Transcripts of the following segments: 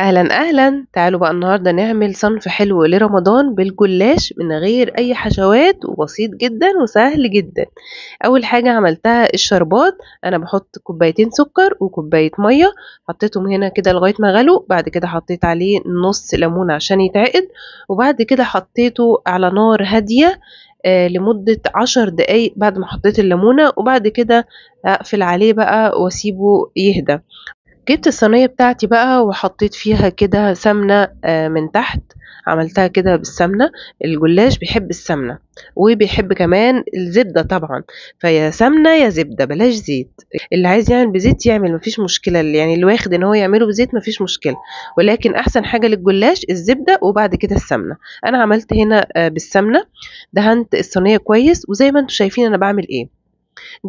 اهلا اهلا تعالوا بقى النهارده نعمل صنف حلو لرمضان بالجلاش من غير اي حشوات وبسيط جدا وسهل جدا اول حاجه عملتها الشربات انا بحط كوبايتين سكر وكوبايه ميه حطيتهم هنا كده لغايه ما غلوا بعد كده حطيت عليه نص ليمون عشان يتعقد وبعد كده حطيته على نار هاديه آه لمدة عشر دقايق بعد ما حطيت الليمونة وبعد كده أقفل عليه بقى واسيبه يهدى جبت الصينية بتاعتي بقى وحطيت فيها كده سمنة آه، من تحت عملتها كده بالسمنة الجلاش بيحب السمنة وبيحب كمان الزبدة طبعا فيا سمنة يا زبدة بلاش زيت اللي عايز يعمل بزيت يعمل مفيش مشكلة يعني اللي واخد ان هو يعمله بزيت مفيش مشكلة ولكن احسن حاجة للجلاش الزبدة وبعد كده السمنة انا عملت هنا آه، بالسمنة دهنت الصينية كويس وزي ما انتم شايفين انا بعمل ايه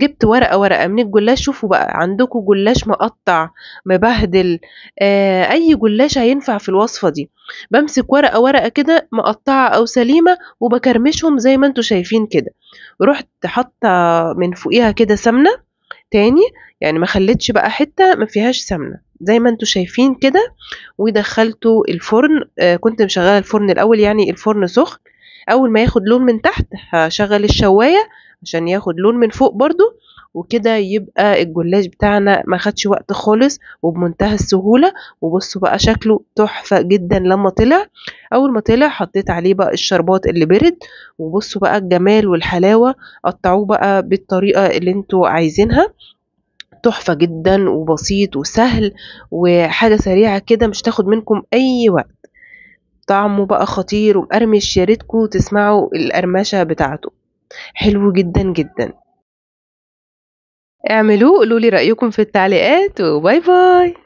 جبت ورقه ورقه من الجلاش شوفوا بقى عندكم جلاش مقطع مبهدل آه اي جلاش هينفع في الوصفه دي بمسك ورقه ورقه كده مقطعه او سليمه وبكرمشهم زي ما انتم شايفين كده رحت حاطه من فوقيها كده سمنه تاني يعني ما خليتش بقى حته ما فيهاش سمنه زي ما انتوا شايفين كده ودخلته الفرن آه كنت مشغله الفرن الاول يعني الفرن سخن اول ما ياخد لون من تحت هشغل الشوايه عشان ياخد لون من فوق برضو وكده يبقى الجلاش بتاعنا ما خدش وقت خالص وبمنتهى السهولة وبصوا بقى شكله تحفة جدا لما طلع اول ما طلع حطيت عليه بقى الشربات اللي برد وبصوا بقى الجمال والحلاوة قطعوه بقى بالطريقة اللي انتوا عايزينها تحفة جدا وبسيط وسهل وحاجة سريعة كده مش تاخد منكم اي وقت طعمه بقى خطير ومقرمش ياريتكوا تسمعوا القرمشة بتاعته حلو جدًا، جدًا. اعملوه، قولوا لي رأيكم في التعليقات، وباي باي.